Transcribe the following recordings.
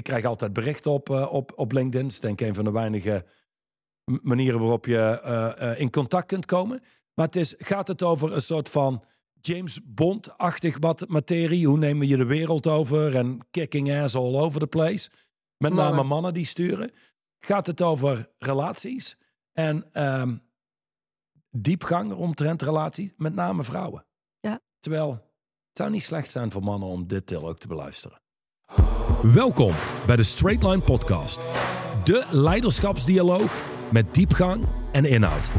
ik krijg altijd berichten op, eh, op, op LinkedIn. Dat is denk ik een van de weinige manieren waarop je eh, eh, in contact kunt komen. Maar het is, gaat het over een soort van James Bond-achtig materie? Hoe nemen je de wereld over? En kicking ass all over the place. Met mannen. name mannen die sturen. Gaat het over relaties en um, diepgang omtrent relaties, met name vrouwen? Ja. Terwijl het zou niet slecht zijn voor mannen om dit deel ook te beluisteren. Welkom bij de Straightline Podcast, de leiderschapsdialoog met diepgang en inhoud.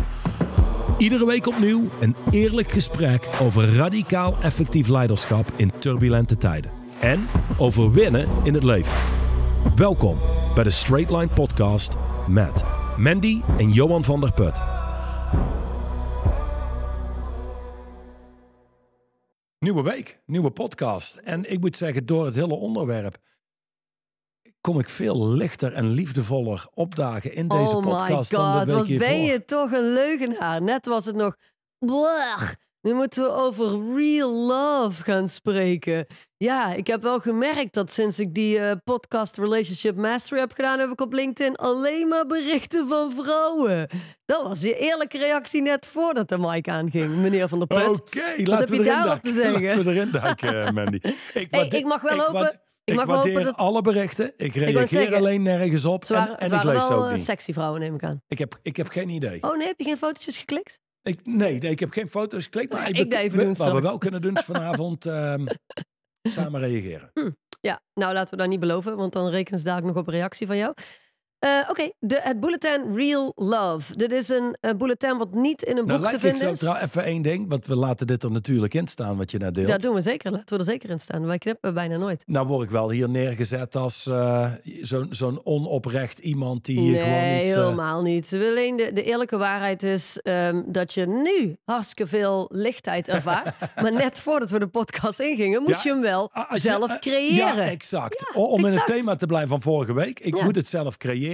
Iedere week opnieuw een eerlijk gesprek over radicaal effectief leiderschap in turbulente tijden en over winnen in het leven. Welkom bij de Straightline Podcast met Mandy en Johan van der Put. Nieuwe week, nieuwe podcast. En ik moet zeggen, door het hele onderwerp kom ik veel lichter en liefdevoller opdagen in deze oh podcast. My God, dan wat hiervoor. ben je toch een leugenaar? Net was het nog. nu moeten we over real love gaan spreken. Ja, ik heb wel gemerkt dat sinds ik die eh, podcast Relationship Mastery heb gedaan, heb ik op LinkedIn alleen maar berichten van vrouwen. Dat was je eerlijke reactie net voordat de mic aanging, meneer Van der Put. Oké, laten, laten, we erin duiken. Laten eh, we erin Mandy. Ik, mag wel ik, hopen ik, ik waardeer dat alle berichten. Ik reageer alleen nergens op. en, en ik lees wel ook niet. sexy vrouwen, neem ik aan. Ik heb, ik heb geen idee. Oh nee, heb je geen fotootjes geklikt? Ik, nee, nee, ik heb geen foto's geklikt. Maar ik, ik even Wat we wel kunnen doen vanavond ehm, samen reageren. Hm. Ja, nou laten we dat niet beloven, want dan rekenen ze dadelijk nog op reactie van jou. Eh, oké, het bulletin Real Love. Dit is een, een eh, bulletin wat niet in een nou, boek te vinden is. zou even één ding, want we laten dit er natuurlijk in staan, wat je naar deelt. Dat doen we zeker, laten we er zeker in staan. Wij knippen bijna nooit. Nou word ik wel hier neergezet als uh, zo'n onoprecht iemand die hier gewoon niet... Nee, helemaal uh... niet. Alleen de, de, eerlijke waarheid is ehm, dat je nu hartstikke veel lichtheid ervaart. maar net voordat we de podcast ingingen, moest je hem wel zelf creëren. Ja, exact. Om in het thema te blijven van vorige week. Ik moet het zelf creëren.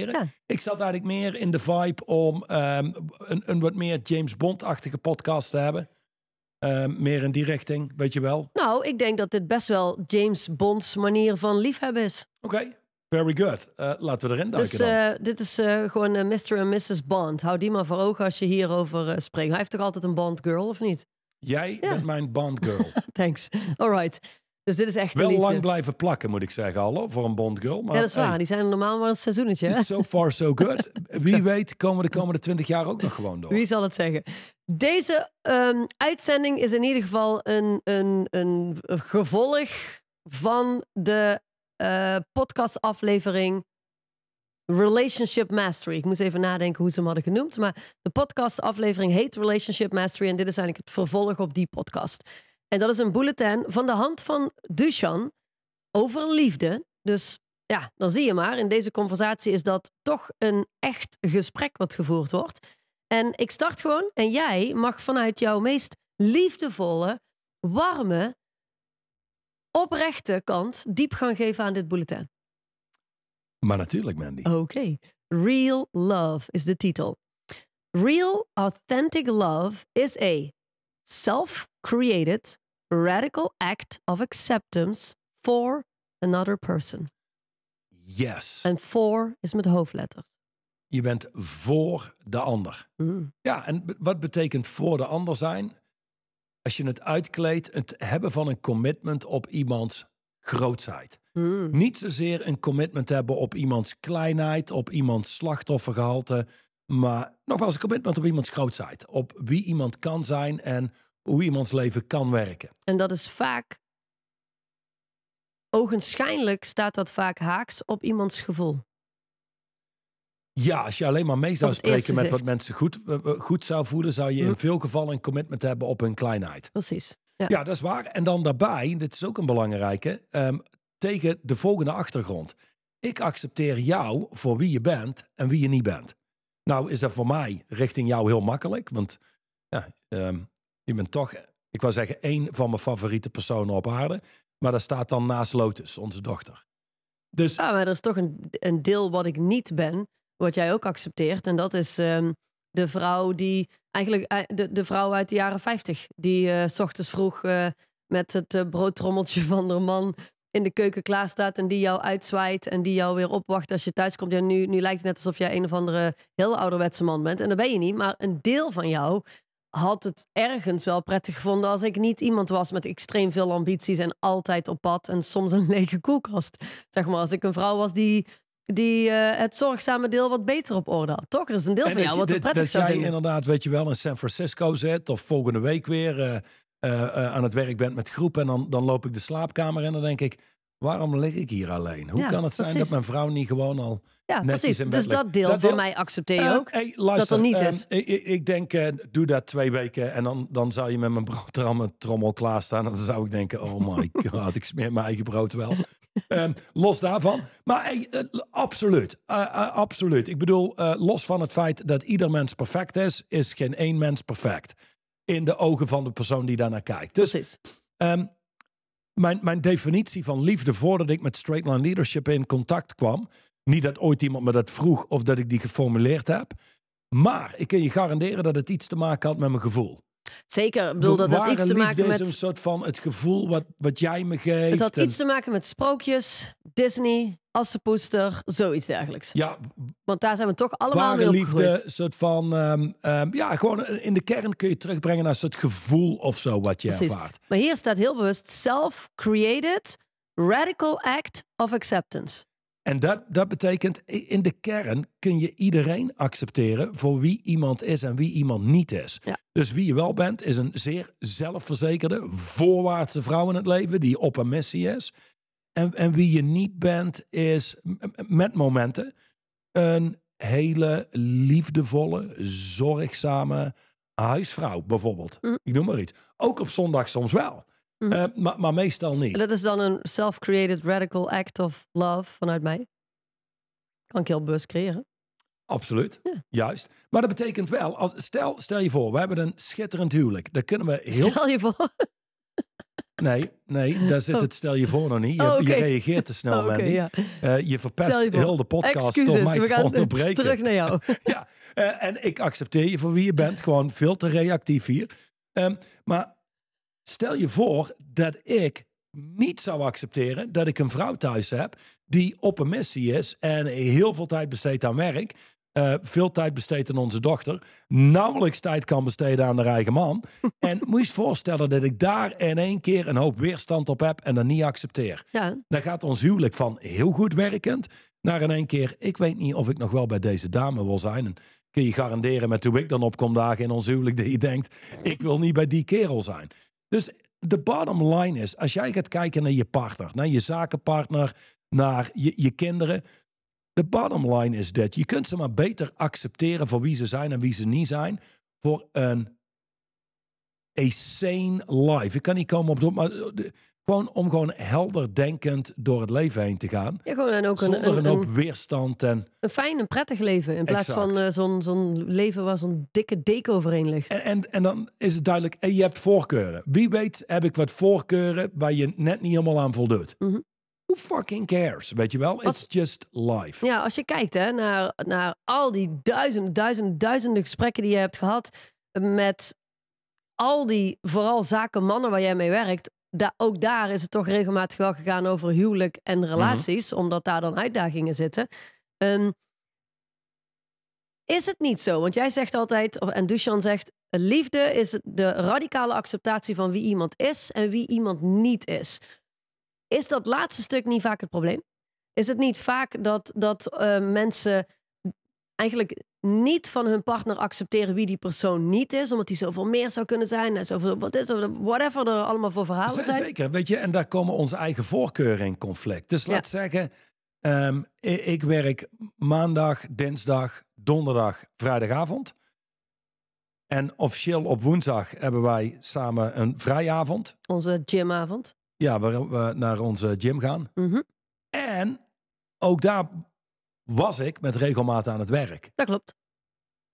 Ik zat eigenlijk meer in de vibe om ehm, een, een wat meer James Bond-achtige podcast te hebben. Ehm, meer in die richting, weet je wel. Nou, ik denk dat dit best wel James Bond's manier van liefhebben is. Oké, very good. Uh, laten we erin dus, duiken dus, Dit is eh, gewoon Mr. en Mrs. Bond. Hou die maar voor ogen als je hierover spreekt. Hij heeft toch altijd een Bond girl, of niet? Jij bent mijn Bond girl. Thanks. All right. Dus dit is echt Wel lang blijven plakken, moet ik zeggen, al voor een Bond girl. Maar, ja, dat is waar. die zijn normaal maar een seizoenetje. So far, so good. Wie weet komen de komende twintig jaar ook nog gewoon door. Wie zal het zeggen? Deze ehm, uitzending is in ieder geval een, een, een gevolg van de eh, podcastaflevering Relationship Mastery. Ik moest even nadenken hoe ze hem hadden genoemd. Maar de podcastaflevering heet Relationship Mastery. En dit is eigenlijk het vervolg op die podcast. En dat is een bulletin van de hand van Duchan over liefde. Dus ja, dan zie je maar. In deze conversatie is dat toch een echt gesprek wat gevoerd wordt. En ik start gewoon en jij mag vanuit jouw meest liefdevolle, warme, oprechte kant diepgang geven aan dit bulletin. Maar natuurlijk, Mandy. Oké. Real Love is de titel. Real authentic love is a self-created radical act of acceptance for another person. Yes. En voor is met hoofdletters. Je bent voor de ander. Mm. Ja, en wat betekent voor de ander zijn? Als je het uitkleedt, het hebben van een commitment op iemands grootheid. Mm. Niet zozeer een commitment hebben op iemands kleinheid, op iemands slachtoffergehalte. Maar nogmaals, een commitment op iemands grootheid, Op wie iemand kan zijn en hoe iemands leven kan werken. En dat is vaak, ogenschijnlijk staat dat vaak haaks op iemands gevoel. Ja, als je alleen maar mee zou spreken met wat mensen goed, eh, eh, goed zou voelen, zou je in hm. veel gevallen een commitment hebben op hun kleinheid. Precies. Ja. dat is waar. En dan daarbij, dit is ook een belangrijke, ehm, tegen de volgende achtergrond. Ik accepteer jou voor wie je bent en wie je niet bent. Nou is dat voor mij richting jou heel makkelijk. Want ja, um, je bent toch, ik wou zeggen, één van mijn favoriete personen op aarde. Maar dat staat dan naast Lotus, onze dochter. Dus... Ja, maar er is toch een, een deel wat ik niet ben, wat jij ook accepteert. En dat is ehm, de vrouw die, eigenlijk eh, de, de vrouw uit de jaren 50, die eh, s ochtends vroeg eh, met het broodtrommeltje van haar man in de keuken klaar staat en die jou uitzwaait en die jou weer opwacht als je thuiskomt Ja, nu, nu lijkt het net alsof jij een of andere heel ouderwetse man bent. En dat ben je niet, maar een deel van jou had het ergens wel prettig gevonden als ik niet iemand was met extreem veel ambities en altijd op pad en soms een lege koelkast. Zeg maar, als ik een vrouw was die, die eh, het zorgzame deel wat beter op orde had. Toch? Dat is een deel en van jou wat prettig zou Dat jij vinden. inderdaad, weet je wel, in San Francisco zit of volgende week weer eh, eh, eh, aan het werk bent met groepen. En dan, dan loop ik de slaapkamer en dan denk ik, waarom lig ik hier alleen? Hoe kan het zijn dat mijn vrouw niet gewoon al ja, precies. Dus ligt? dat deel dat mij accepteer je eh, ook. dat er niet ehm, is. ik, denk, doe dat twee weken en dan, dan zou je met mijn broodram trommel klaarstaan. En dan zou ik denken, oh my god, ik smeer mijn eigen brood wel. Ehm, los daarvan. Maar absoluut, absoluut. Ik bedoel, los van het feit dat ieder mens perfect is, is geen één mens perfect in de ogen van de persoon die daarnaar kijkt. Dus, Precies. Ehm, mijn, mijn definitie van liefde voordat ik met straight line leadership in contact kwam. Niet dat ooit iemand me dat vroeg of dat ik die geformuleerd heb. Maar ik kan je garanderen dat het iets te maken had met mijn gevoel. Zeker, ik bedoel dat had iets te maken met... een soort van het gevoel wat, wat jij me geeft. Het had iets te maken met sprookjes, Disney, Assepoester, zoiets dergelijks. Ja. Want daar zijn we toch allemaal mee opgegroeid. Een soort van, ehm, ehm, ja, gewoon in de kern kun je terugbrengen naar een soort gevoel of zo wat je ervaart. Maar hier staat heel bewust self-created radical act of acceptance. En dat, dat betekent, in de kern kun je iedereen accepteren voor wie iemand is en wie iemand niet is. Dus wie je wel bent, is een zeer zelfverzekerde, voorwaartse vrouw in het leven die op een missie is. En, en wie je niet bent, is met momenten een hele liefdevolle, zorgzame huisvrouw bijvoorbeeld. Mm. Ik noem maar iets. Ook op zondag soms wel. Mm. Eh, maar, maar, meestal niet. Dat is dan een self-created radical act of love vanuit mij. Kan ik heel bewust creëren. Absoluut, juist. Maar dat betekent wel, als, stel, stel je voor, we hebben een schitterend huwelijk. Dat kunnen we heel... Stel je voor? Nee, nee, daar zit oh. het stel je voor nog niet. Je, oh, reageert te snel, oh, je verpest heel de podcast Excuses, door mij we gaan onderbreken. terug naar jou. ja, eh, en ik accepteer je voor wie je bent. Gewoon veel te reactief hier. Ehm, maar Stel je voor dat ik niet zou accepteren dat ik een vrouw thuis heb die op een missie is en heel veel tijd besteedt aan werk, eh, veel tijd besteedt aan onze dochter, nauwelijks tijd kan besteden aan haar eigen man. en moet je je voorstellen dat ik daar in één keer een hoop weerstand op heb en dat niet accepteer. Ja. Dan gaat ons huwelijk van heel goed werkend naar in één keer, ik weet niet of ik nog wel bij deze dame wil zijn. En kun je garanderen met hoe ik dan opkom dagen in ons huwelijk dat je denkt, ik wil niet bij die kerel zijn. Dus de bottom line is, als jij gaat kijken naar je partner, naar je zakenpartner, naar je, je kinderen. De bottom line is dat je kunt ze maar beter accepteren voor wie ze zijn en wie ze niet zijn. Voor een a sane life. Ik kan niet komen op... Maar eh, gewoon om gewoon helder denkend door het leven heen te gaan. Ja, gewoon en ook zonder een, hoop weerstand. En... Een fijn en prettig leven. In plaats van eh, zo'n zo'n leven waar zo'n dikke deken overheen ligt. En, en, en, dan is het duidelijk, en je hebt voorkeuren. Wie weet heb ik wat voorkeuren waar je net niet helemaal aan voldoet. Mhm. Who fucking cares? Weet je wel? It's just life. Ja, als je kijkt hè, naar, naar al die duizenden, duizenden, duizenden gesprekken die je hebt gehad met al die vooral zakenmannen waar jij mee werkt, ook daar is het toch regelmatig wel gegaan over huwelijk en mhm. relaties, omdat daar dan uitdagingen zitten. Ehm, is het niet zo? Want jij zegt altijd, en Dushan zegt, liefde is de radicale acceptatie van wie iemand is en wie iemand niet is. Is dat laatste stuk niet vaak het probleem? Is het niet vaak dat, dat eh, mensen eigenlijk niet van hun partner accepteren wie die persoon niet is, omdat die zoveel meer zou kunnen zijn en zoveel wat is whatever er allemaal voor verhalen zijn. Zeker, weet je, en daar komen onze eigen voorkeuren in conflict. Dus laat zeggen, ehm, ik, werk maandag, dinsdag, donderdag, vrijdagavond. En officieel op woensdag hebben wij samen een vrijavond. Onze gymavond. Ja, waar we naar onze gym gaan. Mhm. En ook daar was ik met regelmaat aan het werk. Dat klopt.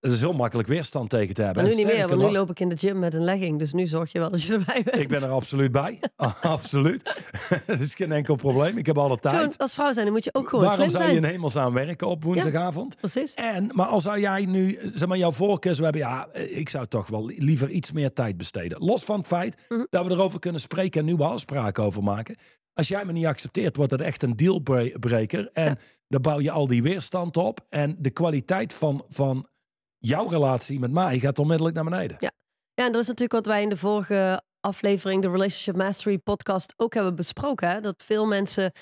Het is heel makkelijk weerstand tegen te hebben. nu niet meer, want nu loop ik in de gym met een legging. Dus nu zorg je wel dat je erbij bent. Ik ben er absoluut bij. Ah, absoluut. dat is geen enkel probleem. Ik heb alle tijd. als vrouw zijn, dan moet je ook gewoon Waarom slim zijn. Waarom zou je in hemelsnaam werken op woensdagavond? precies. En, maar als zou jij nu, zeg maar, jouw voorkeur hebben... Ja, eh, ik zou toch wel liever iets meer tijd besteden. Los van het feit mhm. dat we erover kunnen spreken en nieuwe afspraken over maken. Als jij me niet accepteert, wordt dat echt een dealbreaker. En dan bouw je al die weerstand op. En de kwaliteit van... van jouw relatie met mij gaat onmiddellijk naar beneden. Ja. ja, en dat is natuurlijk wat wij in de vorige aflevering, de Relationship Mastery podcast, ook hebben besproken. Hè? Dat veel mensen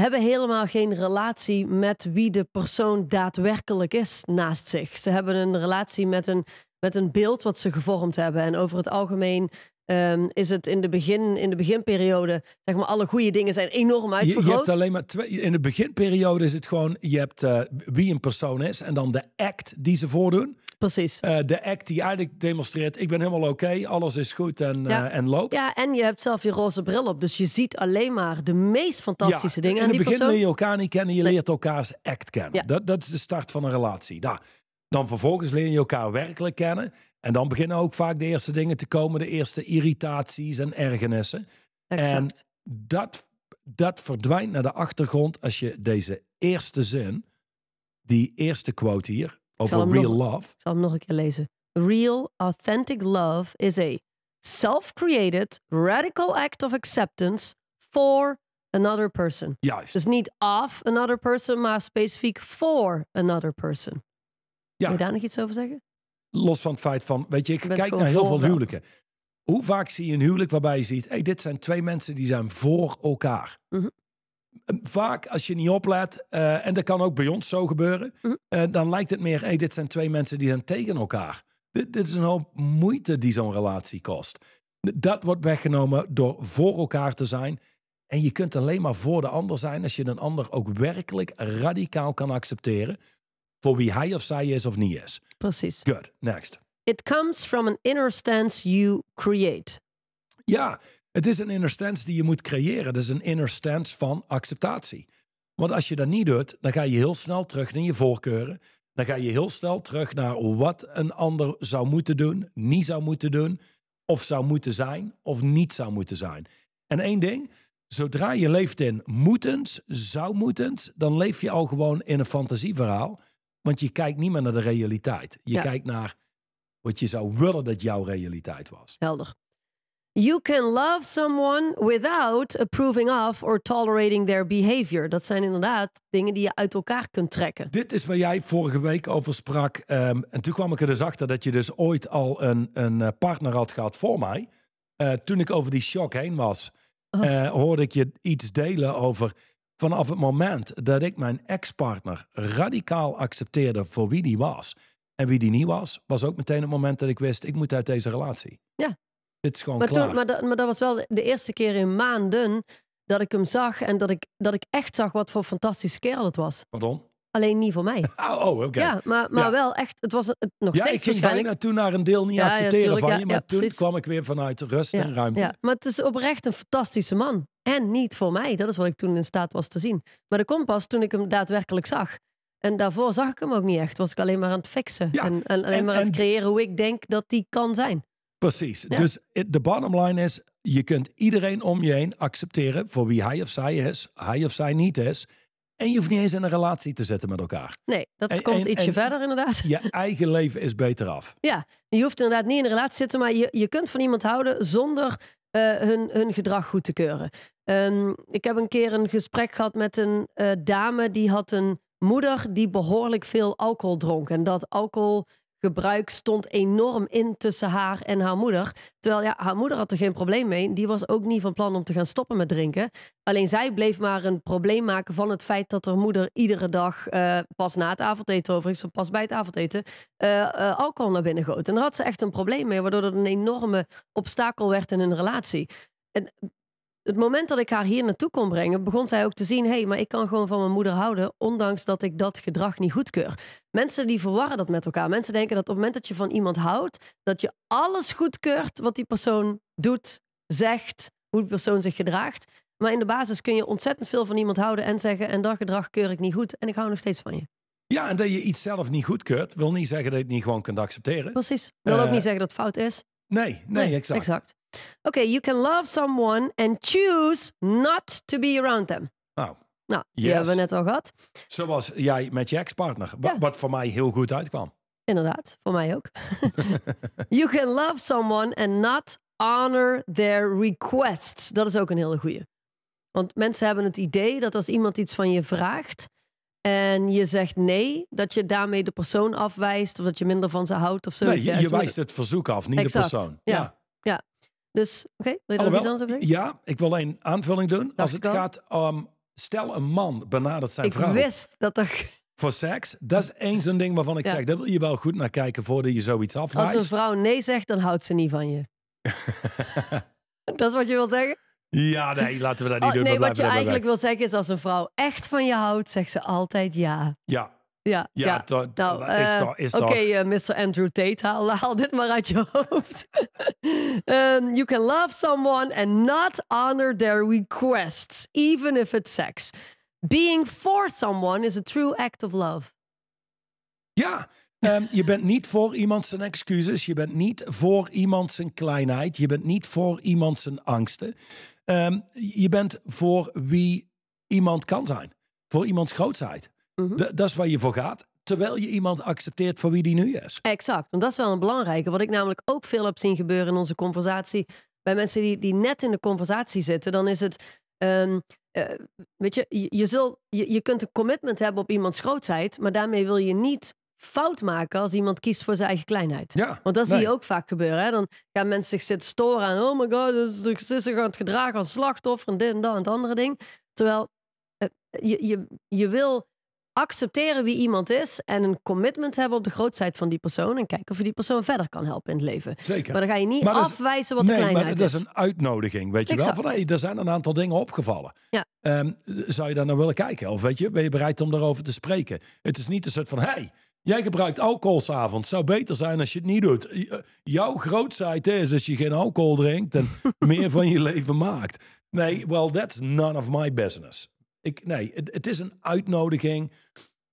hebben helemaal geen relatie met wie de persoon daadwerkelijk is naast zich. Ze hebben een relatie met een, met een beeld wat ze gevormd hebben. En over het algemeen Ehm, is het in de, begin, in de beginperiode, zeg maar, alle goede dingen zijn enorm uitvergroot. Je, hebt alleen maar twee, in de beginperiode is het gewoon, je hebt eh, wie een persoon is en dan de act die ze voordoen. Precies. Eh, de act die eigenlijk demonstreert, ik ben helemaal oké, alles is goed en, ja. Eh, en loopt. Ja, en je hebt zelf je roze bril op, dus je ziet alleen maar de meest fantastische ja, dingen in het begin leer je elkaar niet kennen, je leert elkaars act kennen. Ja. Dat, dat is de start van een relatie. Daar. Dan vervolgens leer je elkaar werkelijk kennen. En dan beginnen ook vaak de eerste dingen te komen, de eerste irritaties en ergernissen. En dat, dat verdwijnt naar de achtergrond als je deze eerste zin, die eerste quote hier, over real love. Ik zal hem nog een keer lezen. Real, authentic love is a self-created, radical act of acceptance for another person. Juist. Dus niet of another person, maar specifiek for another person. Ja. je daar nog iets over zeggen? Los van het feit van, weet je, ik kijk naar heel veel huwelijken. Hoe vaak zie je een huwelijk waarbij je ziet, hey, dit zijn twee mensen die zijn voor elkaar. Mhm. Ehm, vaak als je niet oplet, eh, en dat kan ook bij ons zo gebeuren, mhm. eh, dan lijkt het meer, hey, dit zijn twee mensen die zijn tegen elkaar. Dit, dit is een hoop moeite die zo'n relatie kost. Dat wordt weggenomen door voor elkaar te zijn. En je kunt alleen maar voor de ander zijn als je een ander ook werkelijk radicaal kan accepteren voor wie hij of zij is of niet is. Precies. Good, next. It comes from an inner stance you create. Ja, het is een inner stance die je moet creëren. Dat is een inner stance van acceptatie. Want als je dat niet doet, dan ga je heel snel terug naar je voorkeuren. Dan ga je heel snel terug naar wat een ander zou moeten doen, niet zou moeten doen, of zou moeten zijn, of niet zou moeten zijn. En één ding, zodra je leeft in moetens, zou moetens, dan leef je al gewoon in een fantasieverhaal. Want je kijkt niet meer naar de realiteit. Je kijkt naar wat je zou willen dat jouw realiteit was. Helder. You can love someone without approving of or tolerating their behavior. Dat zijn inderdaad dingen die je uit elkaar kunt trekken. Dit is waar jij vorige week over sprak. Ehm, en toen kwam ik er dus achter dat je dus ooit al een, een eh, partner had gehad voor mij. Eh, toen ik over die shock heen was, oh. eh, hoorde ik je iets delen over Vanaf het moment dat ik mijn ex-partner radicaal accepteerde voor wie die was en wie die niet was, was ook meteen het moment dat ik wist, ik moet uit deze relatie. Ja. Dit is gewoon maar klaar. maar, dat, maar dat was wel de eerste keer in maanden dat ik hem zag en dat ik, dat ik echt zag wat voor fantastische kerel het was. Pardon? Alleen niet voor mij. Ah, oh, oké. Ja, maar, maar wel echt, het was het, nog ja, steeds ik ging bijna toen naar een deel niet accepteren van je, maar toen kwam ik weer vanuit rust en ruimte. Ja, maar het is oprecht een fantastische man. En niet voor mij, dat is wat ik toen in staat was te zien. Maar de komt pas toen ik hem daadwerkelijk zag. En daarvoor zag ik hem ook niet echt, was ik alleen maar aan het fixen. En, en, alleen maar aan het creëren hoe ik denk dat die kan zijn. Precies, dus de bottom line is, je kunt iedereen om je heen accepteren voor wie hij of zij is, hij of zij niet is. En je hoeft niet eens in een relatie te zetten met elkaar. Nee, dat komt ietsje verder inderdaad. Je eigen leven is beter af. Ja, je hoeft inderdaad niet in een relatie te zitten, maar je, je kunt van iemand houden zonder eh, hun, hun gedrag goed te keuren. Ehm, ik heb een keer een gesprek gehad met een eh, dame die had een moeder die behoorlijk veel alcohol dronk. En dat alcohol gebruik stond enorm in tussen haar en haar moeder. Terwijl ja, haar moeder had er geen probleem mee. Die was ook niet van plan om te gaan stoppen met drinken. Alleen zij bleef maar een probleem maken van het feit dat haar moeder iedere dag, eh, pas na het avondeten overigens, of pas bij het avondeten, uh, uh, alcohol naar binnen goot. En daar had ze echt een probleem mee, waardoor dat een enorme obstakel werd in hun relatie. En het moment dat ik haar hier naartoe kon brengen, begon zij ook te zien: hé, hey, maar ik kan gewoon van mijn moeder houden, ondanks dat ik dat gedrag niet goedkeur. Mensen die verwarren dat met elkaar. Mensen denken dat op het moment dat je van iemand houdt, dat je alles goedkeurt wat die persoon doet, zegt, hoe die persoon zich gedraagt. Maar in de basis kun je ontzettend veel van iemand houden en zeggen: en dat gedrag keur ik niet goed en ik hou nog steeds van je. Ja, en dat je iets zelf niet goedkeurt, wil niet zeggen dat je het niet gewoon kunt accepteren. Precies. Wil ook eh, niet zeggen dat het fout is. Nee, nee, exact. Oké, you can love someone and choose not to be around them. Nou, nou yes. die hebben we net al gehad. Zoals jij met je ex-partner, wat voor mij heel goed uitkwam. Inderdaad, voor mij ook. you can love someone and not honor their requests. Dat is ook een hele goeie. Want mensen hebben het idee dat als iemand iets van je vraagt en je zegt nee, dat je daarmee de persoon afwijst of dat je minder van ze houdt of zoiets. Nee, je, wijst het verzoek af, niet de persoon. ja. Dus oké, okay, Ja, ik wil een aanvulling doen. Als het gaat om, stel een man benadert zijn vrouw. Ik wist dat er... Voor seks, dat is één zo'n ding waarvan ik zeg, daar wil je wel goed naar kijken voordat je zoiets afwijst. Als een vrouw nee zegt, dan houdt ze niet van je. dat is wat je wil zeggen? Ja, nee, laten we dat niet oh, doen. Nee, wat je eigenlijk wil zeggen is, als een vrouw echt van je houdt, zegt ze altijd ja. Ja, ja, ja, dat nou, is toch. Eh, oké, eh, Mr. Andrew Tate, haal, dit maar uit je hoofd. Ehm, you can love someone and not honor their requests, even if it's sex. Being for someone is a true act of love. Ja, ehm, je bent niet voor iemand zijn excuses. Je bent niet voor iemand zijn kleinheid. Je bent niet voor iemand zijn angsten. Ehm, je bent voor wie iemand kan zijn. Voor iemands grootheid. Mhm. Dat is waar je voor gaat. Terwijl je iemand accepteert voor wie die nu is. Exact. Want dat is wel een belangrijke. Wat ik namelijk ook veel heb zien gebeuren in onze conversatie. Bij mensen die, die net in de conversatie zitten, dan is het. Ehm, eh, weet je, je, je, je, je kunt een commitment hebben op iemands grootheid, maar daarmee wil je niet fout maken als iemand kiest voor zijn eigen kleinheid. Ja, Want dat zie je ook vaak gebeuren. Hè? Dan gaan mensen zich zitten storen aan, oh my god, de zich gaan het gedragen als slachtoffer en dit en dat en het andere ding. Terwijl eh, je, je, je wil accepteren wie iemand is en een commitment hebben op de grootheid van die persoon en kijken of je die persoon verder kan helpen in het leven. Zeker. Maar dan ga je niet afwijzen wat de kleinheid maar dat is. een uitnodiging, weet je wel? Van, hey, er zijn een aantal dingen opgevallen. Ja. Ehm, zou je daar nou willen kijken? Of weet je, ben je bereid om daarover te spreken? Het is niet een soort van, hey, Jij gebruikt alcohol s'avonds. Zou beter zijn als je het niet doet. Eh, jouw grootheid is als je geen alcohol drinkt en meer van je leven maakt. Nee, well, that's none of my business. Ik, nee, het, het is een uitnodiging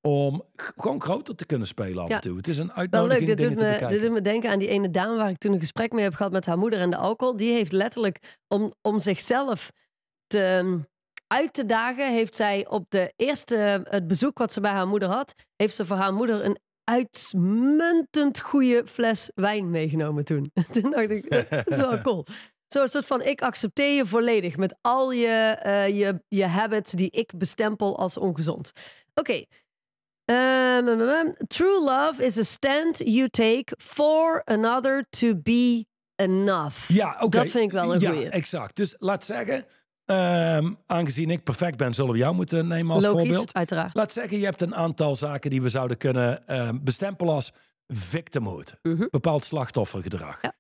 om gewoon groter te kunnen spelen af en toe. Het is een uitnodiging leuk, dit doet, me, dit doet me denken aan die ene dame waar ik toen een gesprek mee heb gehad met haar moeder en de alcohol. Die heeft letterlijk om, om zichzelf te, mm, uit te dagen, heeft zij op de eerste het bezoek wat ze bij haar moeder had, heeft ze voor haar moeder een uitmuntend goede fles wijn meegenomen toen. toen dacht ik, oh, dat is wel cool. Zo'n soort van, ik accepteer je volledig met al je, eh, je, je habits die ik bestempel als ongezond. Oké. Ehm, True love is a stand you take for another to be enough. Ja, oké. Dat vind ik wel een ja, exact. Dus laat zeggen, ehm, aangezien ik perfect ben, zullen we jou moeten nemen als Logisch, voorbeeld. uiteraard. Laat zeggen, je hebt een aantal zaken die we zouden kunnen ehm, bestempelen als victimhood. Mhm. Bepaald slachtoffergedrag. Ja.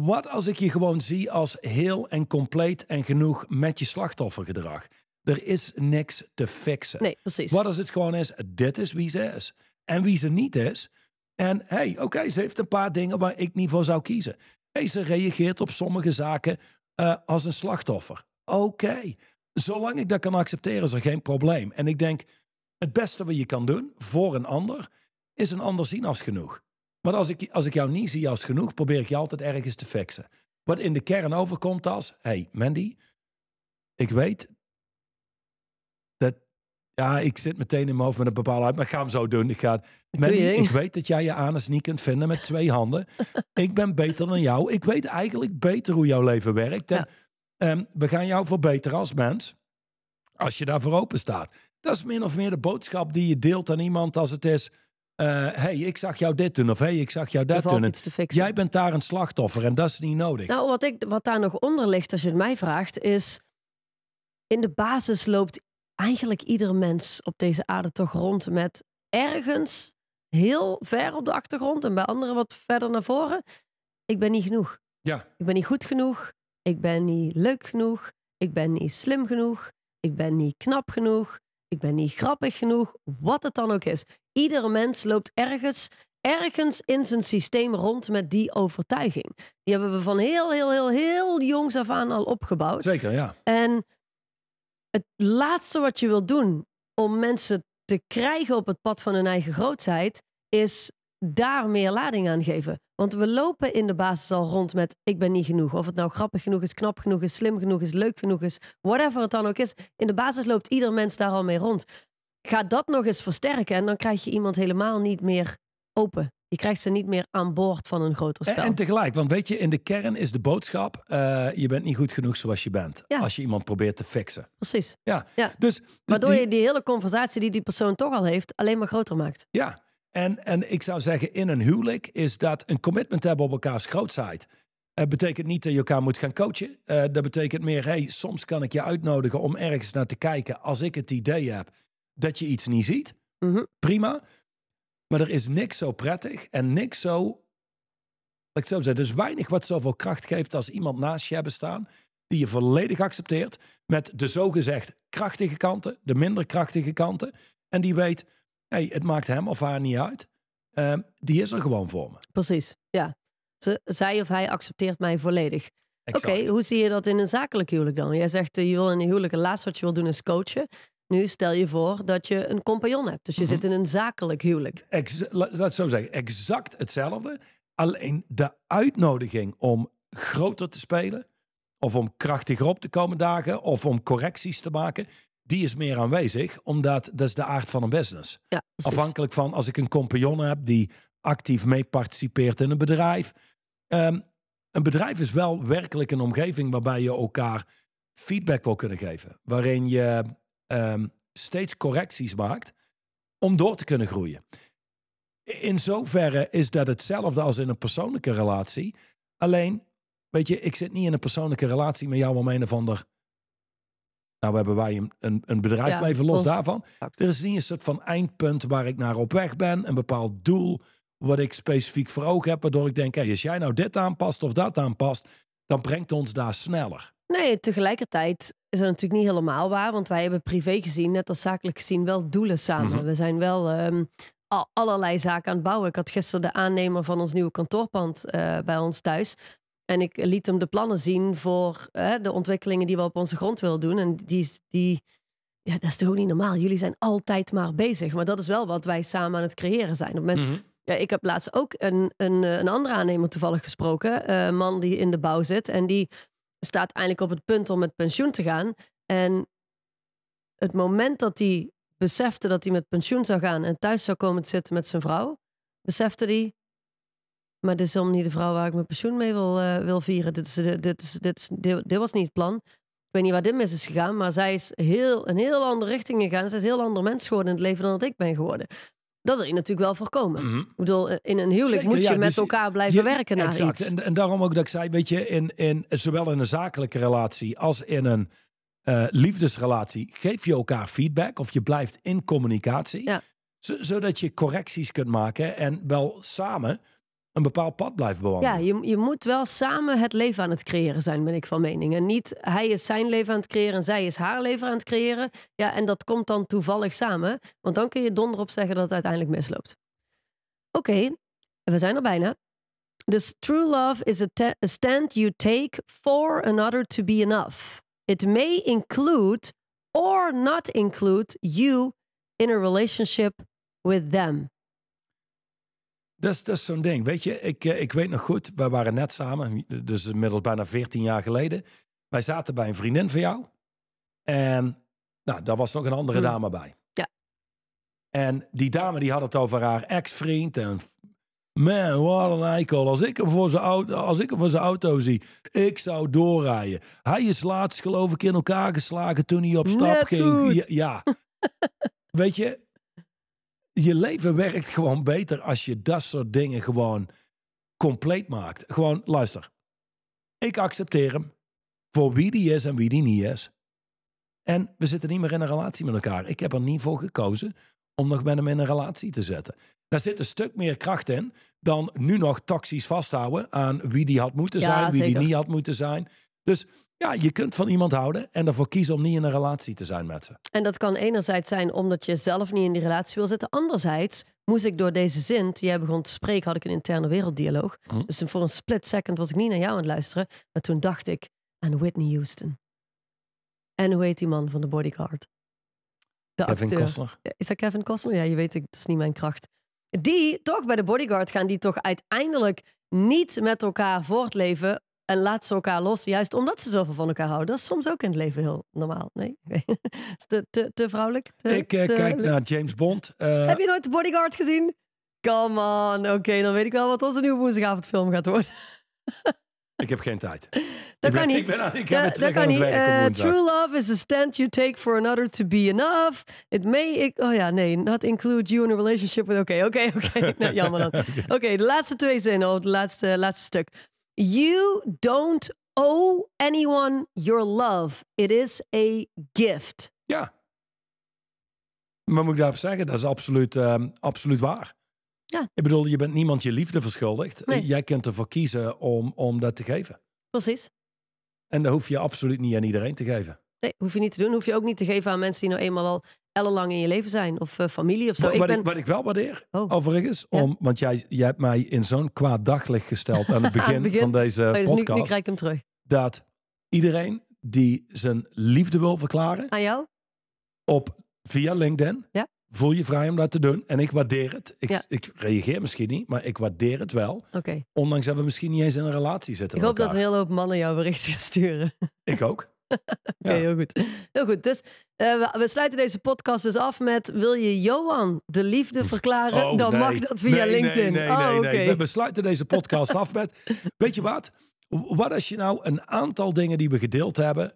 Wat als ik je gewoon zie als heel en compleet en genoeg met je slachtoffergedrag? Er is niks te fixen. Nee, precies. Wat als het gewoon is, dit is wie ze is. En wie ze niet is. En hé, hey, oké, ze heeft een paar dingen waar ik niet voor zou kiezen. Hey, ze reageert op sommige zaken eh, als een slachtoffer. Oké, zolang ik dat kan accepteren is er geen probleem. En ik denk, het beste wat je kan doen voor een ander, is een ander zien als genoeg. Maar als ik, als ik jou niet zie als genoeg, probeer ik je altijd ergens te fixen. Wat in de kern overkomt als, hey Mandy, ik weet dat, ja, ik zit meteen in mijn hoofd met een bepaalde uit, maar ik ga hem zo doen. Ik ga, Mandy, ik weet dat jij je anus niet kunt vinden met twee handen. ik ben beter dan jou. Ik weet eigenlijk beter hoe jouw leven werkt. En, ehm, we gaan jou verbeteren als mens, als je daarvoor open staat. Dat is min of meer de boodschap die je deelt aan iemand als het is... Hé, eh, hey, ik zag jou dit doen of hé, hey, ik zag jou dat doen. Jij bent daar een slachtoffer en dat is niet nodig. Nou, wat, ik, wat daar nog onder ligt, als je het mij vraagt, is in de basis loopt eigenlijk ieder mens op deze aarde toch rond met ergens heel ver op de achtergrond en bij anderen wat verder naar voren. Ik ben niet genoeg. Ja. Ik ben niet goed genoeg. Ik ben niet leuk genoeg. Ik ben niet slim genoeg. Ik ben niet knap genoeg ik ben niet grappig genoeg, wat het dan ook is. Iedere mens loopt ergens, ergens in zijn systeem rond met die overtuiging. Die hebben we van heel, heel, heel, heel jongs af aan al opgebouwd. Zeker, ja. En het laatste wat je wilt doen om mensen te krijgen op het pad van hun eigen grootheid, is daar meer lading aan geven. Want we lopen in de basis al rond met ik ben niet genoeg. Of het nou grappig genoeg is, knap genoeg is, slim genoeg is, leuk genoeg is, whatever het dan ook is. In de basis loopt ieder mens daar al mee rond. Ga dat nog eens versterken en dan krijg je iemand helemaal niet meer open. Je krijgt ze niet meer aan boord van een groter spel. En, tegelijk, want weet je, in de kern is de boodschap: eh, je bent niet goed genoeg zoals je bent. Als je iemand probeert te fixen. Precies. Ja. ja. Dus Waardoor je die hele conversatie die die persoon toch al heeft, alleen maar groter maakt. Ja, en, en ik zou zeggen, in een huwelijk is dat een commitment hebben op elkaars grootheid. Het betekent niet dat je elkaar moet gaan coachen. Eh, dat betekent meer, hey, soms kan ik je uitnodigen om ergens naar te kijken als ik het idee heb dat je iets niet ziet. Mhm. Prima. Maar er is niks zo prettig en niks zo. Ik zou zeggen, dus weinig wat zoveel kracht geeft als iemand naast je hebben staan. Die je volledig accepteert. Met de zogezegd krachtige kanten, de minder krachtige kanten. En die weet, Nee, het maakt hem of haar niet uit. Ehm, die is er gewoon voor me. Precies, ja. Ze, zij of hij accepteert mij volledig. Oké, hoe zie je dat in een zakelijk huwelijk dan? Jij zegt, eh, je wil in een huwelijk, het laatste wat je wil doen is coachen. Nu stel je voor dat je een compagnon hebt. Dus je mhm. zit in een zakelijk huwelijk. Ex laat het zo zeggen, exact hetzelfde. Alleen de uitnodiging om groter te spelen, of om krachtiger op te komen dagen, of om correcties te maken, die is meer aanwezig, omdat dat is de aard van een business. Ja, Afhankelijk van als ik een compagnon heb die actief mee participeert in een bedrijf. Ehm, een bedrijf is wel werkelijk een omgeving waarbij je elkaar feedback wil kunnen geven. Waarin je ehm, steeds correcties maakt om door te kunnen groeien. In zoverre is dat hetzelfde als in een persoonlijke relatie. Alleen, weet je, ik zit niet in een persoonlijke relatie met jou om een of ander nou hebben wij een, een, bedrijf, even los daarvan. Exact. Er is niet een soort van eindpunt waar ik naar op weg ben. Een bepaald doel wat ik specifiek voor ogen heb. Waardoor ik denk, hey, als jij nou dit aanpast of dat aanpast, dan brengt ons daar sneller. Nee, tegelijkertijd is het natuurlijk niet helemaal waar. Want wij hebben privé gezien, net als zakelijk gezien, wel doelen samen. Mhm. We zijn wel ehm, allerlei zaken aan het bouwen. Ik had gisteren de aannemer van ons nieuwe kantoorpand eh, bij ons thuis. En ik liet hem de plannen zien voor hè, de ontwikkelingen die we op onze grond willen doen. En die, die, ja, dat is toch niet normaal. Jullie zijn altijd maar bezig. Maar dat is wel wat wij samen aan het creëren zijn. Op het moment, mhm. ja, ik heb laatst ook een, een, een andere aannemer toevallig gesproken. Eh, een man die in de bouw zit. En die staat eindelijk op het punt om met pensioen te gaan. En het moment dat hij besefte dat hij met pensioen zou gaan en thuis zou komen te zitten met zijn vrouw, besefte hij, maar dit is helemaal niet de vrouw waar ik mijn pensioen mee wil, eh, wil vieren. Dit, is, dit, is, dit, is, was niet het plan. Ik weet niet waar dit mis is gegaan, maar zij is heel, een heel andere richting gegaan. Zij is een heel ander mens geworden in het leven dan dat ik ben geworden. Dat wil je natuurlijk wel voorkomen. Mhm. Ik bedoel, eh, in een huwelijk moet je met dus elkaar blijven werken naar iets. En, en, daarom ook dat ik zei, weet je, in, in, zowel in een zakelijke relatie als in een eh, liefdesrelatie... geef je elkaar feedback of je blijft in communicatie. Ja. Zodat je correcties kunt maken en wel samen een bepaald pad blijft bewandelen. Ja, je, je moet wel samen het leven aan het creëren zijn, ben ik van mening. En niet hij is zijn leven aan het creëren en zij is haar leven aan het creëren. Ja, en dat komt dan toevallig samen. Want dan kun je donderop zeggen dat het uiteindelijk misloopt. Oké, we zijn er bijna. Dus true love is a stand you take for another to be enough. It may include or not include you in a relationship with them. Dat is, zo'n ding. Weet je, ik, eh, ik weet nog goed, wij waren net samen, dus inmiddels bijna 14 jaar geleden. Wij zaten bij een vriendin van jou. En nou, daar was nog een andere hmm. dame bij. Ja. En die dame die had het over haar ex-vriend. En man, wat een eikel. Als ik, hem voor zijn auto, als ik hem voor zijn auto zie, ik zou doorrijden. Hij is laatst geloof ik in elkaar geslagen toen hij op stap ging. ja. weet je, je leven werkt gewoon beter als je dat soort dingen gewoon compleet maakt. Gewoon luister. Ik accepteer hem voor wie die is en wie die niet is. En we zitten niet meer in een relatie met elkaar. Ik heb er niet voor gekozen om nog met hem in een relatie te zetten. Daar zit een stuk meer kracht in dan nu nog toxisch vasthouden aan wie die had moeten zijn, wie die niet had moeten zijn. Dus ja, je kunt van iemand houden en ervoor kiezen om niet in een relatie te zijn met ze. En dat kan enerzijds zijn omdat je zelf niet in die relatie wil zitten. Anderzijds moest ik door deze zin, toen jij begon te spreken, had ik een interne werelddialoog. Mhm. Dus voor een split second was ik niet naar jou aan het luisteren. Maar toen dacht ik aan Whitney Houston. En hoe heet die man van de bodyguard? De Kevin Costner. Is dat Kevin Costner? Ja, je weet, dat is niet mijn kracht. Die toch bij de bodyguard gaan, die toch uiteindelijk niet met elkaar voortleven, en laat ze elkaar los, juist omdat ze zoveel van elkaar houden. Dat is soms ook in het leven heel normaal. Nee? te, te, te, vrouwelijk? ik eh, kijk naar James Bond. Eh, heb je nooit The Bodyguard gezien? Come on, oké, dan weet ik wel wat onze nieuwe woensdagavondfilm gaat worden. ik heb geen tijd. Dat kan niet. Ik ben, aan, ik dat, kan niet. Eh, true love is a stand you take for another to be enough. It may... oh ja, nee. Not include you in a relationship with... Oké, oké, oké. Jammer dan. Oké, de laatste twee zinnen. het laatste, laatste stuk. You don't owe anyone your love. It is a gift. Ja. Wat moet ik daarop zeggen? Dat is absoluut, ehm, absoluut waar. Ja. Ik bedoel, je bent niemand je liefde verschuldigd. Nee. Jij kunt ervoor kiezen om, om dat te geven. Precies. En dat hoef je absoluut niet aan iedereen te geven. Nee, hoef je niet te doen. Hoef je ook niet te geven aan mensen die nou eenmaal al ellenlang in je leven zijn. Of eh, familie of zo. Wat ik, ben... wat, ik, wel waardeer, oh. overigens. Om, Want jij, jij hebt mij in zo'n kwaad daglicht gesteld aan het begin, van deze oh, dus podcast. Nu, krijg ik hem terug. Dat iedereen die zijn liefde wil verklaren. Aan jou? Op, via LinkedIn. Ja. Voel je vrij om dat te doen. En ik waardeer het. Ik, ik reageer misschien niet, maar ik waardeer het wel. Oké. Ondanks dat we misschien niet eens in een relatie zitten. Ik hoop dat een hele hoop mannen jouw berichtjes sturen. Ik ook. Oké, ja. heel goed. Heel goed. Dus eh, we, sluiten deze podcast dus af met: Wil je Johan de liefde verklaren? Oh, dan mag dat via LinkedIn. oh, We, sluiten deze podcast af met: Weet je wat? Wat als je nou een aantal dingen die we gedeeld hebben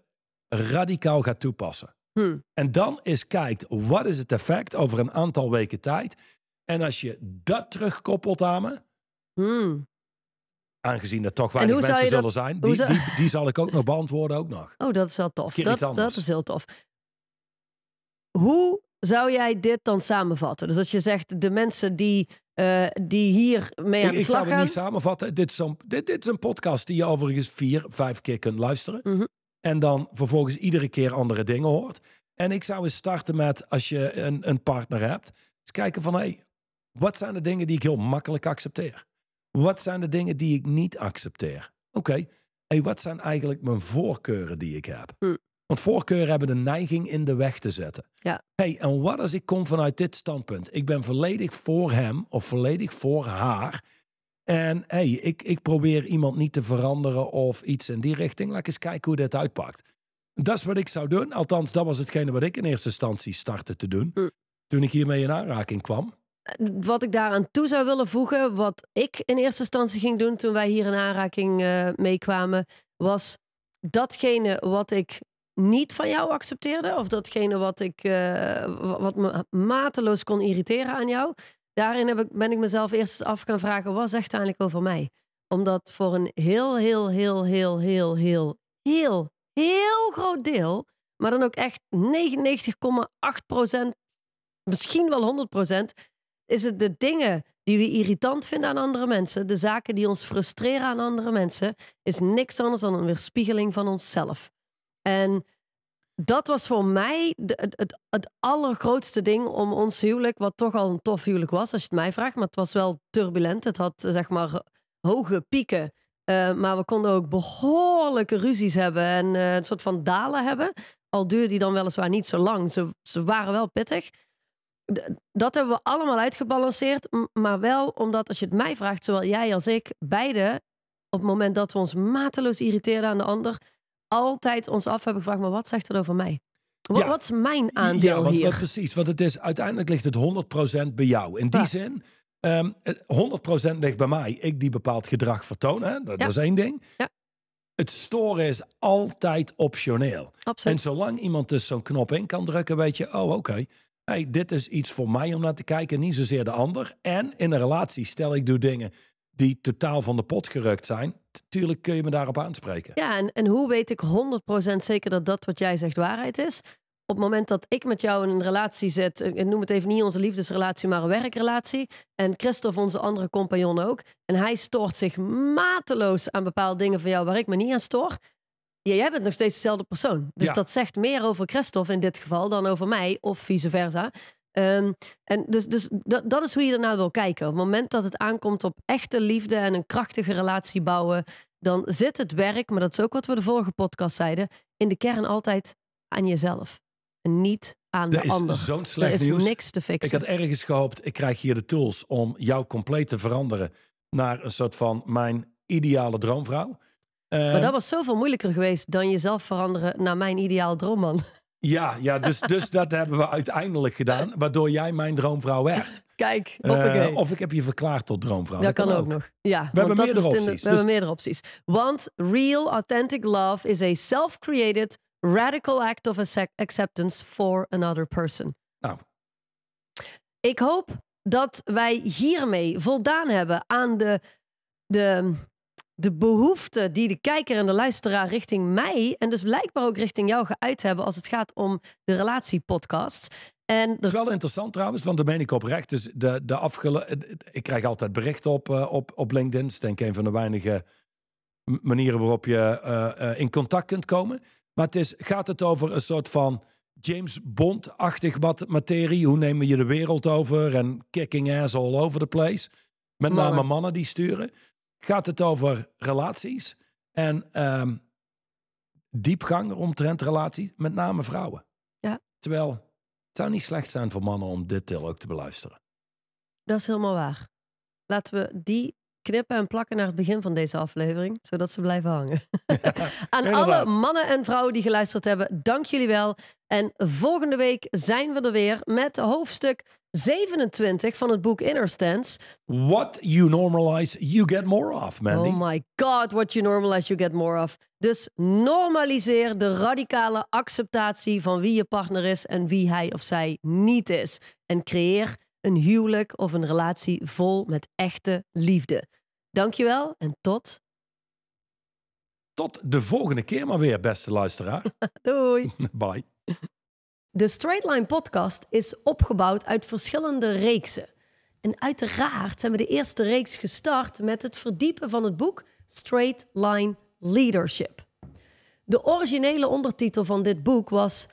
radicaal gaat toepassen? Hmm. En dan is kijkt, wat is het effect over een aantal weken tijd? En als je dat terugkoppelt aan me, hmm aangezien er toch weinig mensen zullen zijn, die, die, die, zal ik ook nog beantwoorden ook nog. Oh, dat is wel tof. Dat, dat is heel tof. Hoe zou jij dit dan samenvatten? Dus als je zegt, de mensen die, uh, die hier mee aan de slag gaan... Ik zou het niet samenvatten. Dit is, een, dit, dit, is een podcast die je overigens vier, vijf keer kunt luisteren. Mhm. En dan vervolgens iedere keer andere dingen hoort. En ik zou eens starten met, als je een, een partner hebt... eens kijken van, hé, hey, wat zijn de dingen die ik heel makkelijk accepteer? Wat zijn de dingen die ik niet accepteer? Oké, okay. hey, wat zijn eigenlijk mijn voorkeuren die ik heb? Want hm. voorkeuren hebben de neiging in de weg te zetten. Ja. hey, en wat als ik kom vanuit dit standpunt? Ik ben volledig voor hem of volledig voor haar. En hey, ik, ik probeer iemand niet te veranderen of iets in die richting. Laat ik eens kijken hoe dit uitpakt. Dat is wat ik zou doen. Althans, dat was hetgene wat ik in eerste instantie startte te doen. Hm. Toen ik hiermee in aanraking kwam wat ik daaraan toe zou willen voegen, wat ik in eerste instantie ging doen toen wij hier in aanraking eh, meekwamen, was datgene wat ik niet van jou accepteerde, of datgene wat, ik, eh, wat me mateloos kon irriteren aan jou, daarin heb ik, ben ik mezelf eerst af gaan vragen, wat zegt eigenlijk over mij? Omdat voor een heel, heel, heel, heel, heel, heel, heel, heel groot deel, maar dan ook echt 99,8%, misschien wel 100%, is het de dingen die we irritant vinden aan andere mensen, de zaken die ons frustreren aan andere mensen, is niks anders dan een weerspiegeling van onszelf. En dat was voor mij het, het, allergrootste ding om ons huwelijk, wat toch al een tof huwelijk was, als je het mij vraagt, maar het was wel turbulent. Het had zeg maar hoge pieken. Eh, maar we konden ook behoorlijke ruzies hebben en eh, een soort van dalen hebben. Al duurde die dan weliswaar niet zo lang. Ze, ze waren wel pittig dat hebben we allemaal uitgebalanceerd. Maar wel omdat, als je het mij vraagt, zowel jij als ik, beide, op het moment dat we ons mateloos irriteerden aan de ander, altijd ons af hebben gevraagd: maar wat zegt er over nou mij? Wat, wat is mijn aandeel ja, hier? Ja, eh, precies. Want het is, uiteindelijk ligt het 100% bij jou. In die zin, 100% ehm, ligt bij mij. Ik die bepaald gedrag vertoon. Hè? Dat, is één ding. Ja het storen is altijd optioneel. En zolang iemand dus zo'n knop in kan drukken, weet je, oh oké, hey, dit is iets voor mij om naar te kijken, niet zozeer de ander. En in een relatie, stel ik doe dingen die totaal van de pot gerukt zijn, tuurlijk kun je me daarop aanspreken. Ja, en, en hoe weet ik 100% zeker dat dat wat jij zegt waarheid is? Op het moment dat ik met jou in een relatie zit, eh, noem het even niet onze liefdesrelatie, maar een werkrelatie, en Christophe, onze andere compagnon ook, en hij stoort zich mateloos aan bepaalde dingen van jou waar ik me niet aan stoor, ja, jij bent nog steeds dezelfde persoon. Dus dat zegt meer over Christophe in dit geval dan over mij of vice versa. Ehm, en dus, dus dat, dat is hoe je ernaar wil kijken. Op het moment dat het aankomt op echte liefde en een krachtige relatie bouwen, dan zit het werk, maar dat is ook wat we de vorige podcast zeiden, in de kern altijd aan jezelf. En niet aan de ander. Zo'n slecht er is niks te fixen. Ik had ergens gehoopt, ik krijg hier de tools om jou compleet te veranderen naar een soort van mijn ideale droomvrouw maar ehm, dat was zoveel moeilijker geweest dan jezelf veranderen naar mijn ideaal droomman. Ja, ja dus, dus dat hebben we uiteindelijk gedaan. Waardoor jij mijn droomvrouw werd. Kijk, eh, of ik heb je verklaard tot droomvrouw. Dat, kan, ook. nog. Ja, we hebben meerdere opties. we hebben dus- meerdere opties. Want real authentic love is a self-created radical act of acceptance for another person. Nou. Ik hoop dat wij hiermee voldaan hebben aan de, de de behoefte die de kijker en de luisteraar richting mij en dus blijkbaar ook richting jou geuit hebben als het gaat om de relatiepodcast. En dat is wel interessant trouwens, want daar ben ik oprecht. Dus de, de afgele... Ik krijg altijd berichten op, eh, op, op LinkedIn. Dat is denk ik een van de weinige manieren waarop je eh, eh, in contact kunt komen. Maar het is, gaat het over een soort van James Bond-achtig materie? Hoe nemen je de wereld over? En kicking ass all over the place. Met name mannen die sturen gaat het over relaties en um, diepgang omtrent relaties, met name vrouwen. Ja. Terwijl het zou niet slecht zijn voor mannen om dit deel ook te beluisteren. Dat is helemaal waar. Laten we die knippen en plakken naar het begin van deze aflevering, zodat ze blijven hangen. Aan alle mannen en vrouwen die geluisterd hebben, dank jullie wel. En volgende week zijn we er weer met hoofdstuk 27 van het boek Inner Stance. What you normalize, you get more of, Mandy. Oh my god, what you normalize, you get more of. Dus normaliseer de radicale acceptatie van wie je partner is en wie hij of zij niet is. En creëer een huwelijk of een relatie vol met echte liefde. Dankjewel en tot. Tot de volgende keer maar weer, beste luisteraar. Doei. Bye. De Straight Line podcast is opgebouwd uit verschillende reeksen. En uiteraard zijn we de eerste reeks gestart met het verdiepen van het boek Straight Line Leadership. De originele ondertitel van dit boek was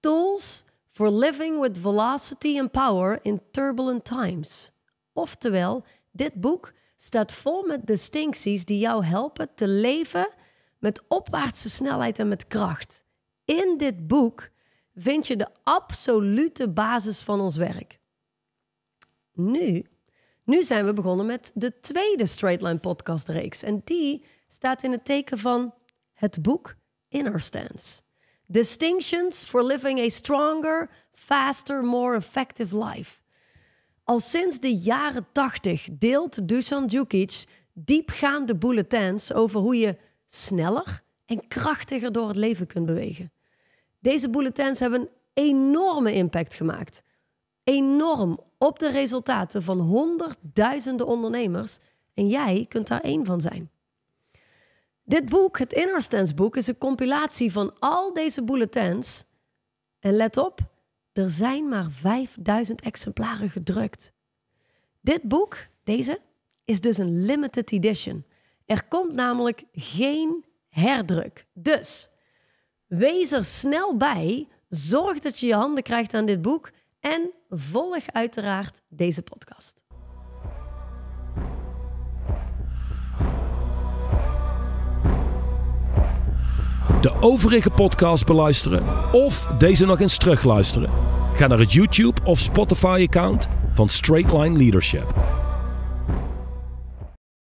Tools for Living with Velocity and Power in Turbulent Times. Oftewel, dit boek staat vol met distincties die jou helpen te leven met opwaartse snelheid en met kracht. In dit boek vind je de absolute basis van ons werk. Nu, nu zijn we begonnen met de tweede Straight Line podcast reeks. En die staat in het teken van het boek Inner Stance. Distinctions for Living a Stronger, Faster, More Effective Life. Al sinds de jaren 80 deelt Dusan Djukic diepgaande bulletins over hoe je sneller en krachtiger door het leven kunt bewegen. Deze bulletins hebben een enorme impact gemaakt. Enorm op de resultaten van honderdduizenden ondernemers. En jij kunt daar één van zijn. Dit boek, het Inner Stance boek, is een compilatie van al deze bulletins. En let op, er zijn maar 5000 exemplaren gedrukt. Dit boek, deze, is dus een limited edition. Er komt namelijk geen herdruk. Dus Wees er snel bij. Zorg dat je je handen krijgt aan dit boek. En volg uiteraard deze podcast. De overige podcast beluisteren of deze nog eens terugluisteren. Ga naar het YouTube of Spotify account van Straightline Leadership.